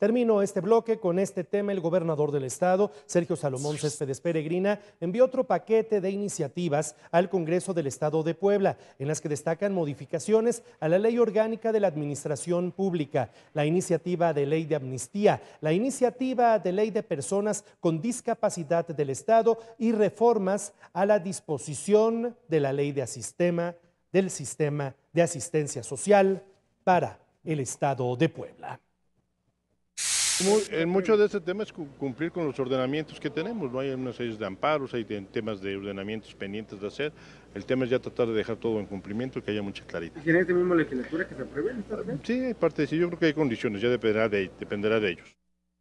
Termino este bloque con este tema. El gobernador del estado, Sergio Salomón Céspedes Peregrina, envió otro paquete de iniciativas al Congreso del Estado de Puebla, en las que destacan modificaciones a la ley orgánica de la administración pública, la iniciativa de ley de amnistía, la iniciativa de ley de personas con discapacidad del Estado y reformas a la disposición de la ley de asistema del sistema de asistencia social para el Estado de Puebla en muchos de estos temas es cumplir con los ordenamientos que tenemos, ¿no? Hay una serie de amparos, hay temas de ordenamientos pendientes de hacer. El tema es ya tratar de dejar todo en cumplimiento y que haya mucha claridad. ¿Y en esta misma legislatura que se aprueben? Sí, parte de sí, yo creo que hay condiciones, ya dependerá dependerá de ellos.